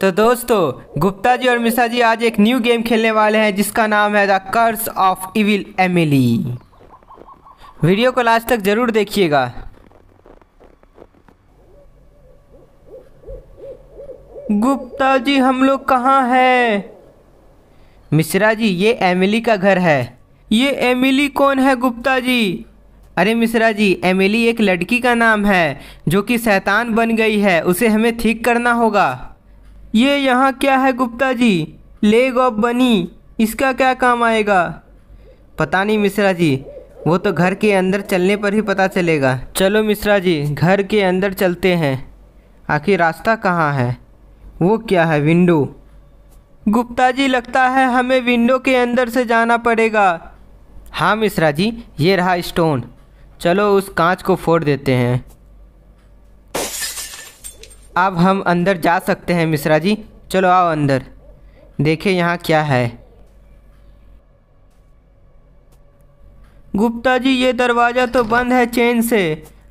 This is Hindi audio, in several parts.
तो दोस्तों गुप्ता जी और मिश्रा जी आज एक न्यू गेम खेलने वाले हैं जिसका नाम है the curse of evil Emily video को लास्ट तक ज़रूर देखिएगा गुप्ता जी हम लोग कहाँ हैं मिश्रा जी ये एमिली का घर है ये एमिली कौन है गुप्ता जी अरे मिश्रा जी एमिली एक लड़की का नाम है जो कि शैतान बन गई है उसे हमें ठीक करना होगा ये यहाँ क्या है गुप्ता जी लेग ऑफ बनी इसका क्या काम आएगा पता नहीं मिश्रा जी वो तो घर के अंदर चलने पर ही पता चलेगा चलो मिश्रा जी घर के अंदर चलते हैं आखिर रास्ता कहाँ है वो क्या है विंडो गुप्ता जी लगता है हमें विंडो के अंदर से जाना पड़ेगा हाँ मिश्रा जी ये रहा स्टोन चलो उस कांच को फोड़ देते हैं अब हम अंदर जा सकते हैं मिश्रा जी चलो आओ अंदर देखें यहाँ क्या है गुप्ता जी ये दरवाज़ा तो बंद है चैन से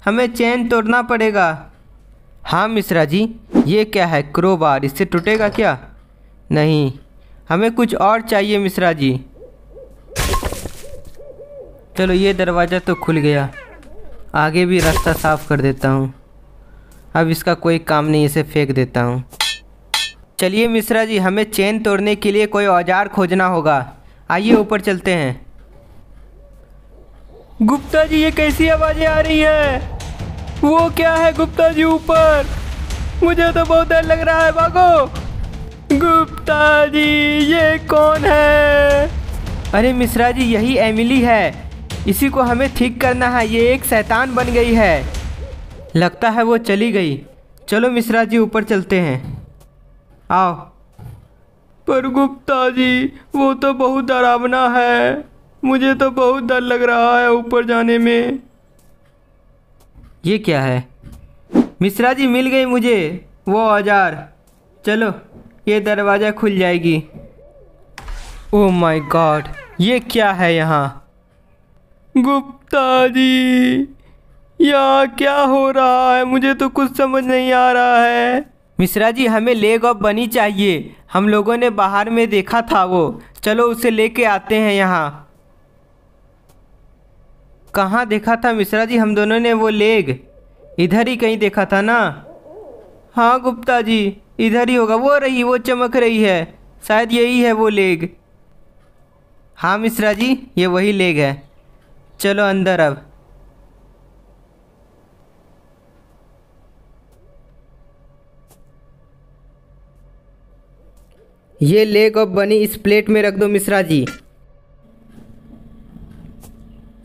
हमें चैन तोड़ना पड़ेगा हाँ मिश्रा जी ये क्या है क्रोबार इससे टूटेगा क्या नहीं हमें कुछ और चाहिए मिश्रा जी चलो ये दरवाज़ा तो खुल गया आगे भी रास्ता साफ कर देता हूँ अब इसका कोई काम नहीं इसे फेंक देता हूँ चलिए मिश्रा जी हमें चेन तोड़ने के लिए कोई औजार खोजना होगा आइए ऊपर चलते हैं गुप्ता जी ये कैसी आवाज़ें आ रही है वो क्या है गुप्ता जी ऊपर मुझे तो बहुत डर लग रहा है भागो गुप्ता जी ये कौन है अरे मिश्रा जी यही एमिली है इसी को हमें ठीक करना है ये एक शैतान बन गई है लगता है वो चली गई चलो मिश्रा जी ऊपर चलते हैं आओ पर गुप्ता जी वो तो बहुत डरावना है मुझे तो बहुत डर लग रहा है ऊपर जाने में ये क्या है मिश्रा जी मिल गई मुझे वो औजार चलो ये दरवाज़ा खुल जाएगी ओ माय गॉड ये क्या है यहाँ गुप्ता जी यहाँ क्या हो रहा है मुझे तो कुछ समझ नहीं आ रहा है मिश्रा जी हमें लेग ऑफ बनी चाहिए हम लोगों ने बाहर में देखा था वो चलो उसे लेके आते हैं यहाँ कहाँ देखा था मिश्रा जी हम दोनों ने वो लेग इधर ही कहीं देखा था ना हाँ गुप्ता जी इधर ही होगा वो रही वो चमक रही है शायद यही है वो लेग हाँ मिश्रा जी ये वही लेग है चलो अंदर अब ये लेग ऑफ बनी इस प्लेट में रख दो मिश्रा जी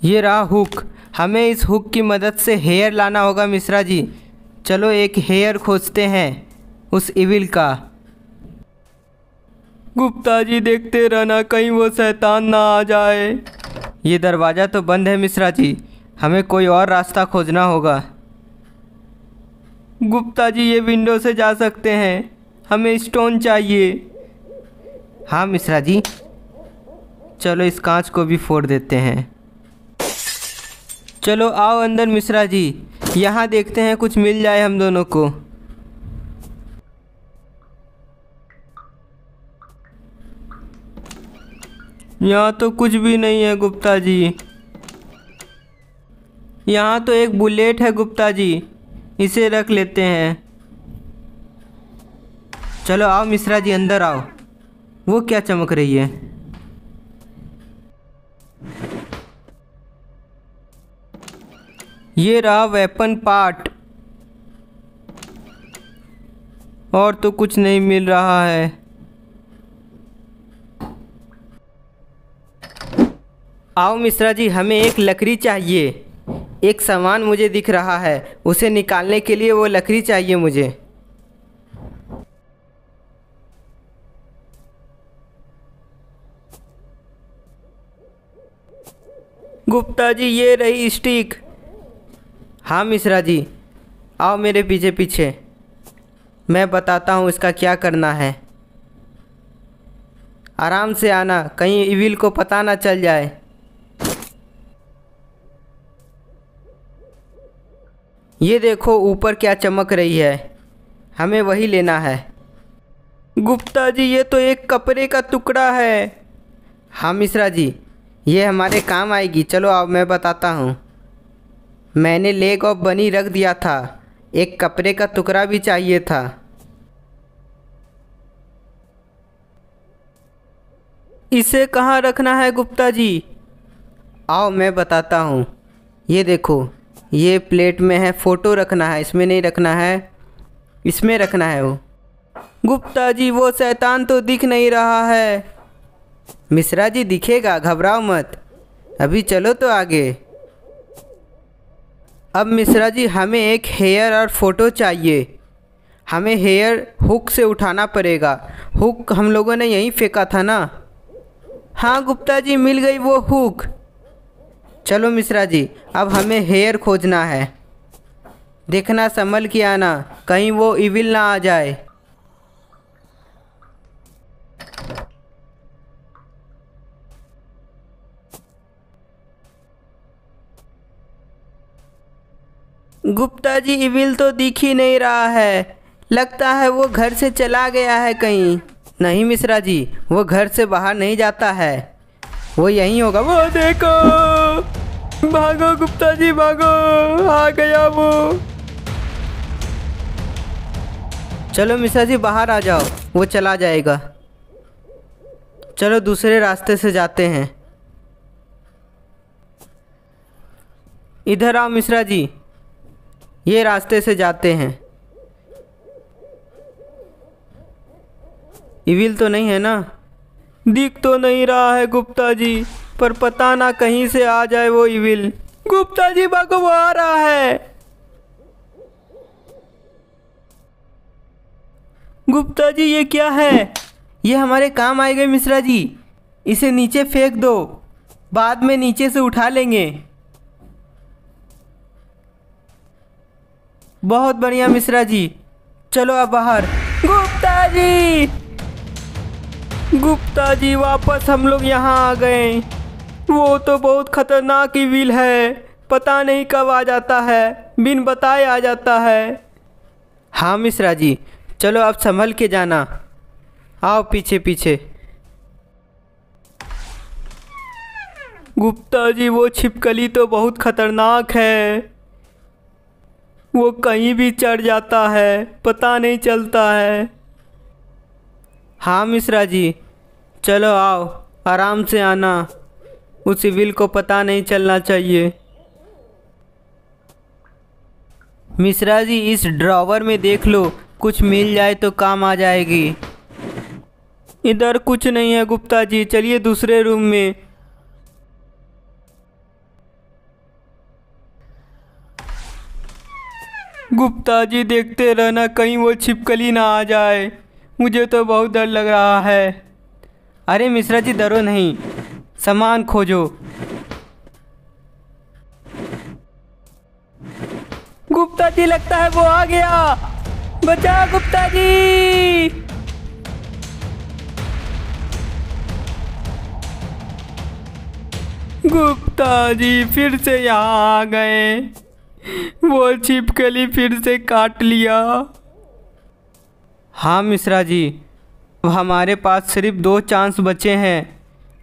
ये रहा हुक हमें इस हुक की मदद से हेयर लाना होगा मिश्रा जी चलो एक हेयर खोजते हैं उस इविल का गुप्ता जी देखते रहना कहीं वो शैतान ना आ जाए ये दरवाज़ा तो बंद है मिश्रा जी हमें कोई और रास्ता खोजना होगा गुप्ता जी ये विंडो से जा सकते हैं हमें स्टोन चाहिए हाँ मिश्रा जी चलो इस कांच को भी फोड़ देते हैं चलो आओ अंदर मिश्रा जी यहाँ देखते हैं कुछ मिल जाए हम दोनों को यहाँ तो कुछ भी नहीं है गुप्ता जी यहाँ तो एक बुलेट है गुप्ता जी इसे रख लेते हैं चलो आओ मिश्रा जी अंदर आओ वो क्या चमक रही है ये रहा वेपन पार्ट और तो कुछ नहीं मिल रहा है आओ मिश्रा जी हमें एक लकड़ी चाहिए एक सामान मुझे दिख रहा है उसे निकालने के लिए वो लकड़ी चाहिए मुझे गुप्ता जी ये रही स्टिक हाँ मिश्रा जी आओ मेरे पीछे पीछे मैं बताता हूँ इसका क्या करना है आराम से आना कहीं इविल को पता ना चल जाए ये देखो ऊपर क्या चमक रही है हमें वही लेना है गुप्ता जी ये तो एक कपड़े का टुकड़ा है हाँ मिश्रा जी ये हमारे काम आएगी चलो अब मैं बताता हूँ मैंने लेग ऑफ बनी रख दिया था एक कपड़े का टुकड़ा भी चाहिए था इसे कहाँ रखना है गुप्ता जी आओ मैं बताता हूँ ये देखो ये प्लेट में है फ़ोटो रखना है इसमें नहीं रखना है इसमें रखना है वो गुप्ता जी वो शैतान तो दिख नहीं रहा है मिश्रा जी दिखेगा घबराओ मत अभी चलो तो आगे अब मिश्रा जी हमें एक हेयर और फ़ोटो चाहिए हमें हेयर हुक से उठाना पड़ेगा हुक हम लोगों ने यहीं फेंका था ना हाँ गुप्ता जी मिल गई वो हुक चलो मिश्रा जी अब हमें हेयर खोजना है देखना संभल के आना कहीं वो इविल ना आ जाए गुप्ता जी इविल तो दिख ही नहीं रहा है लगता है वो घर से चला गया है कहीं नहीं मिश्रा जी वो घर से बाहर नहीं जाता है वो यहीं होगा वो देखो भागो गुप्ता जी भागो आ गया वो चलो मिश्रा जी बाहर आ जाओ वो चला जाएगा चलो दूसरे रास्ते से जाते हैं इधर आओ मिश्रा जी ये रास्ते से जाते हैं इविल तो नहीं है ना दिख तो नहीं रहा है गुप्ता जी पर पता ना कहीं से आ जाए वो इविल गुप्ता जी बाको वो आ रहा है गुप्ता जी ये क्या है ये हमारे काम आएगा मिश्रा जी इसे नीचे फेंक दो बाद में नीचे से उठा लेंगे बहुत बढ़िया मिश्रा जी चलो अब बाहर गुप्ता जी गुप्ता जी वापस हम लोग यहाँ आ गए वो तो बहुत खतरनाक ही व्हील है पता नहीं कब आ जाता है बिन बताए आ जाता है हाँ मिश्रा जी चलो अब संभल के जाना आओ पीछे पीछे गुप्ता जी वो छिपकली तो बहुत खतरनाक है वो कहीं भी चढ़ जाता है पता नहीं चलता है हाँ मिश्रा जी चलो आओ आराम से आना उस विल को पता नहीं चलना चाहिए मिश्रा जी इस ड्रावर में देख लो कुछ मिल जाए तो काम आ जाएगी इधर कुछ नहीं है गुप्ता जी चलिए दूसरे रूम में गुप्ता जी देखते रहना कहीं वो छिपकली ना आ जाए मुझे तो बहुत डर लग रहा है अरे मिश्रा जी डरो नहीं सामान खोजो गुप्ता जी लगता है वो आ गया बचा गुप्ता जी गुप्ता जी फिर से यहाँ आ गए वो छिपकली फिर से काट लिया हाँ मिश्रा जी अब हमारे पास सिर्फ दो चांस बचे हैं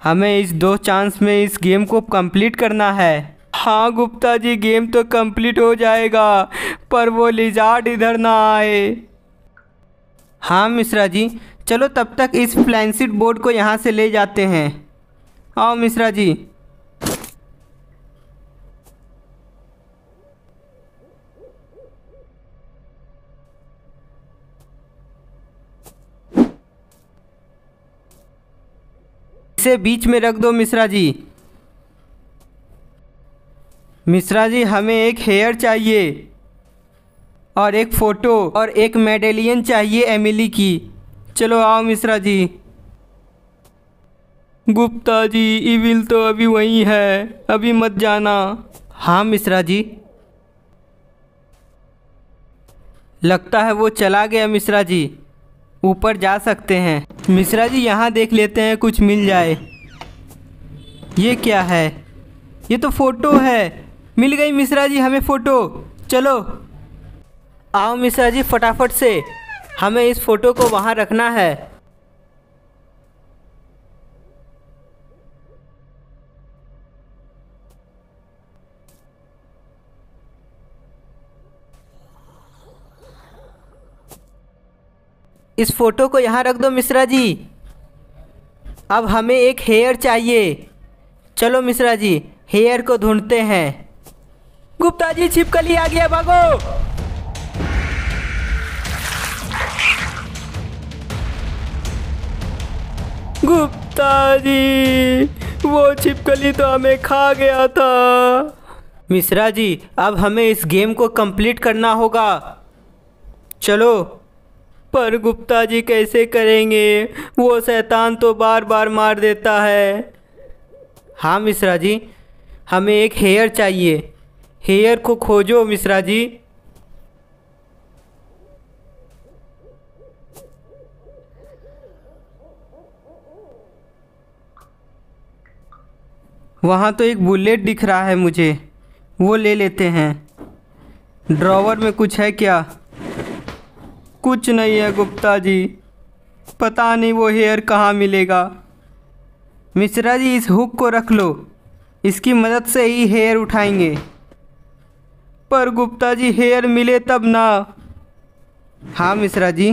हमें इस दो चांस में इस गेम को कंप्लीट करना है हाँ गुप्ता जी गेम तो कंप्लीट हो जाएगा पर वो लिजार्ड इधर ना आए हाँ मिश्रा जी चलो तब तक इस फ्लैंसिट बोर्ड को यहाँ से ले जाते हैं आओ मिश्रा जी इसे बीच में रख दो मिश्रा जी मिश्रा जी हमें एक हेयर चाहिए और एक फ़ोटो और एक मेडेलियन चाहिए एमिली की चलो आओ मिश्रा जी गुप्ता जी इविल तो अभी वहीं है अभी मत जाना हाँ मिश्रा जी लगता है वो चला गया मिश्रा जी ऊपर जा सकते हैं मिश्रा जी यहाँ देख लेते हैं कुछ मिल जाए ये क्या है ये तो फ़ोटो है मिल गई मिश्रा जी हमें फ़ोटो चलो आओ मिश्रा जी फटाफट से हमें इस फ़ोटो को वहाँ रखना है इस फ़ोटो को यहाँ रख दो मिश्रा जी अब हमें एक हेयर चाहिए चलो मिश्रा जी हेयर को ढूंढते हैं गुप्ता जी छिपकली आ गया भागो गुप्ता जी वो छिपकली तो हमें खा गया था मिश्रा जी अब हमें इस गेम को कंप्लीट करना होगा चलो पर गुप्ता जी कैसे करेंगे वो शैतान तो बार बार मार देता है हाँ मिश्रा जी हमें एक हेयर चाहिए हेयर को खोजो मिश्रा जी वहाँ तो एक बुलेट दिख रहा है मुझे वो ले लेते हैं ड्रॉवर में कुछ है क्या कुछ नहीं है गुप्ता जी पता नहीं वो हेयर कहाँ मिलेगा मिश्रा जी इस हुक को रख लो इसकी मदद से ही हेयर उठाएंगे पर गुप्ता जी हेयर मिले तब ना हाँ मिश्रा जी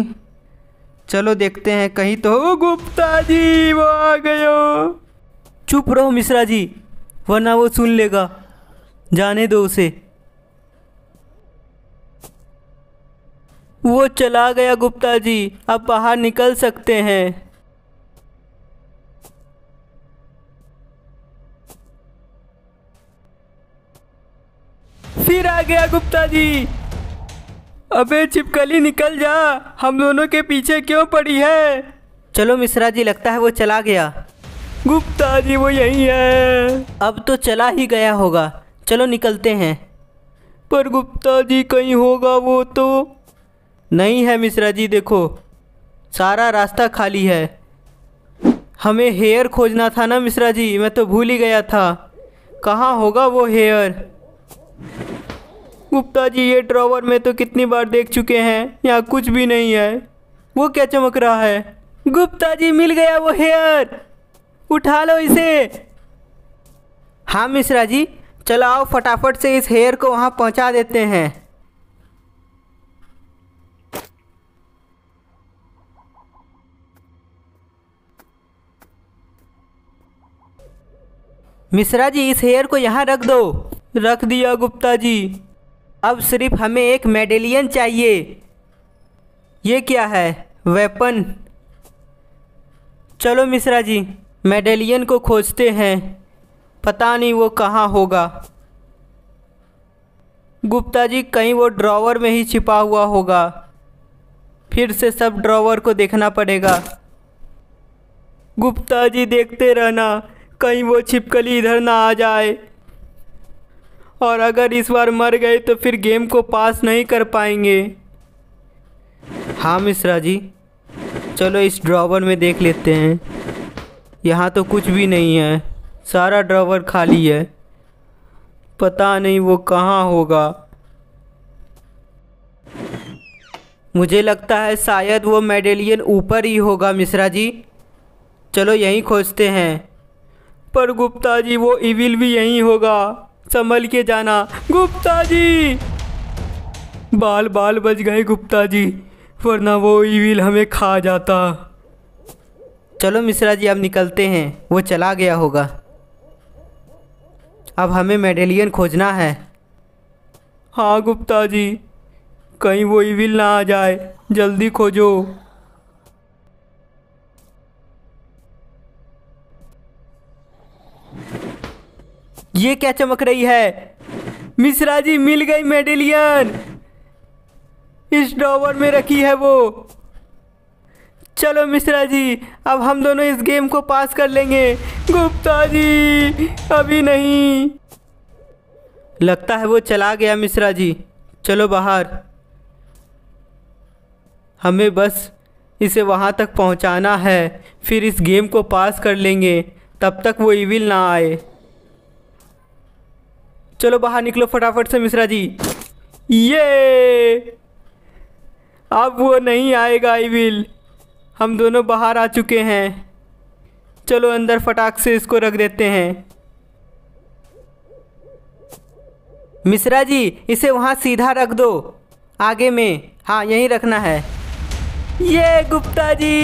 चलो देखते हैं कहीं तो हो गुप्ता जी वो आ गयो चुप रहो मिश्रा जी वरना वो सुन लेगा जाने दो उसे वो चला गया गुप्ता जी अब बाहर निकल सकते हैं फिर आ गया गुप्ता जी अबे चिपकली निकल जा हम दोनों के पीछे क्यों पड़ी है चलो मिश्रा जी लगता है वो चला गया गुप्ता जी वो यही है अब तो चला ही गया होगा चलो निकलते हैं पर गुप्ता जी कहीं होगा वो तो नहीं है मिश्रा जी देखो सारा रास्ता खाली है हमें हेयर खोजना था ना मिश्रा जी मैं तो भूल ही गया था कहाँ होगा वो हेयर गुप्ता जी ये ड्रॉवर में तो कितनी बार देख चुके हैं यहाँ कुछ भी नहीं है वो क्या चमक रहा है गुप्ता जी मिल गया वो हेयर उठा लो इसे हाँ मिश्रा जी चलो आओ फटाफट से इस हेयर को वहाँ पहुँचा देते हैं मिश्रा जी इस हेयर को यहाँ रख दो रख दिया गुप्ता जी अब सिर्फ हमें एक मेडेलियन चाहिए ये क्या है वेपन चलो मिश्रा जी मेडेलियन को खोजते हैं पता नहीं वो कहाँ होगा गुप्ता जी कहीं वो ड्रॉवर में ही छिपा हुआ होगा फिर से सब ड्रॉवर को देखना पड़ेगा गुप्ता जी देखते रहना कहीं वो छिपकली इधर ना आ जाए और अगर इस बार मर गए तो फिर गेम को पास नहीं कर पाएंगे हाँ मिश्रा जी चलो इस ड्रावर में देख लेते हैं यहाँ तो कुछ भी नहीं है सारा ड्रावर खाली है पता नहीं वो कहाँ होगा मुझे लगता है शायद वो मेडेलियन ऊपर ही होगा मिश्रा जी चलो यहीं खोजते हैं पर गुप्ता जी वो इविल भी यहीं होगा संभल के जाना गुप्ता जी बाल बाल बच गए गुप्ता जी वरना वो इविल हमें खा जाता चलो मिश्रा जी अब निकलते हैं वो चला गया होगा अब हमें मेडेलियन खोजना है हाँ गुप्ता जी कहीं वो इविल ना आ जाए जल्दी खोजो ये क्या चमक रही है मिश्रा जी मिल गई मेडिलियन इस ड्रॉवर में रखी है वो चलो मिश्रा जी अब हम दोनों इस गेम को पास कर लेंगे गुप्ता जी अभी नहीं लगता है वो चला गया मिश्रा जी चलो बाहर हमें बस इसे वहाँ तक पहुँचाना है फिर इस गेम को पास कर लेंगे तब तक वो इविल ना आए चलो बाहर निकलो फटाफट से मिश्रा जी ये अब वो नहीं आएगा विल हम दोनों बाहर आ चुके हैं चलो अंदर फटाक से इसको रख देते हैं मिश्रा जी इसे वहाँ सीधा रख दो आगे में हाँ यहीं रखना है ये गुप्ता जी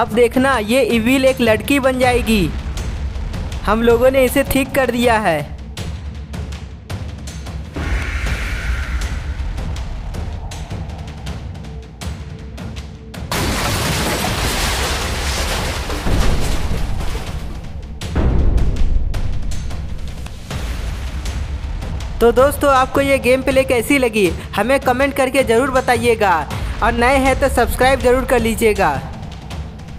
अब देखना ये इविल एक लड़की बन जाएगी हम लोगों ने इसे ठीक कर दिया है तो दोस्तों आपको ये गेम प्ले कैसी लगी हमें कमेंट करके ज़रूर बताइएगा और नए हैं तो सब्सक्राइब ज़रूर कर लीजिएगा